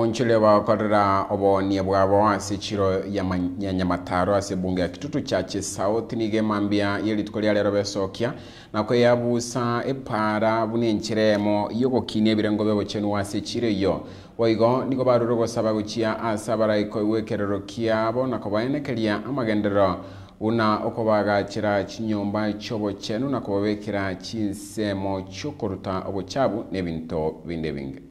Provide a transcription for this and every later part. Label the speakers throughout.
Speaker 1: Onchilewa okorera obonie bwabo ase chiro ya nyamataro ase bunge ya kitutu cha chisauth niga emambia yeritiko ria rero besokia nako yabusa epara buna enchera emo yogokinia ebirengo bebochenu ase chiro iyo boigo nigo barure gosaba gochia ase abaraiko igoekerero kiabo nako baenekeria amagenderero una chira chinyomba chiobochenu na babekera chinsemo chukuruta obochabu nebinto ebinto binde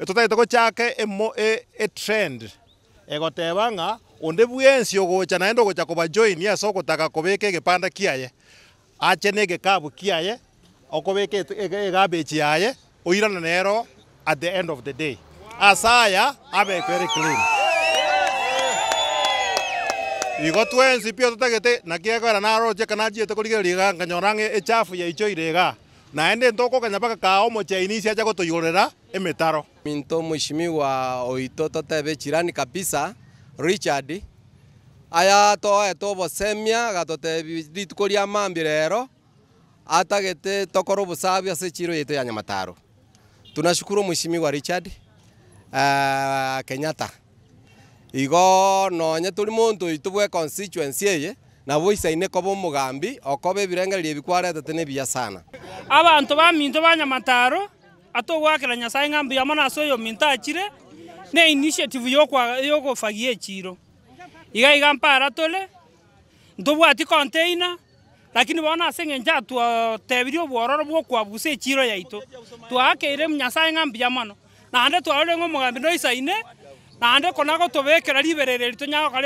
Speaker 2: etotagete gochake trend egoteba ng'a onde bwensi ogocha naende ogocha kobajoini ase ogotaka kobeka egepanda kiaye ache na egekabu kiaye okobeka egabechi yaye oirana nero at the end of the day asaya abe very clean igo twensi pio totagete nakiegora naroche kana ajiete korigereria iga nganyora ng'e echafu yaicho irega
Speaker 3: na ende ntukugenya baka kao mochaini acha gutuyurira emetaro minto mwishimiwa oito chirani kabisa richard aya toetwo obosemia gatotebi rituko ria mambi rero atagete tokoro busabi ase chiro yeto ya nyamataro tunashukuru wa richard uh, kenyatta igo nonye turi monto oito bwe constituency eye na boicaine kobo mugambi okoba ebirengererio ebikwaretete ne biya sana
Speaker 4: abantu baminto banyamataro atogwakera nyasaye ng'ambu yamo nase oyo minto achire na initiative yogofagia echiro iga iga mpara tole ntobwati container lakini bono ase eng'encho twatebiri obwororo bwa echiro yaito twakeire nyasaye ng'ambu yamono naende twarore ng'omogambi noisaine naende kona gotobekera liberereri tonyagokare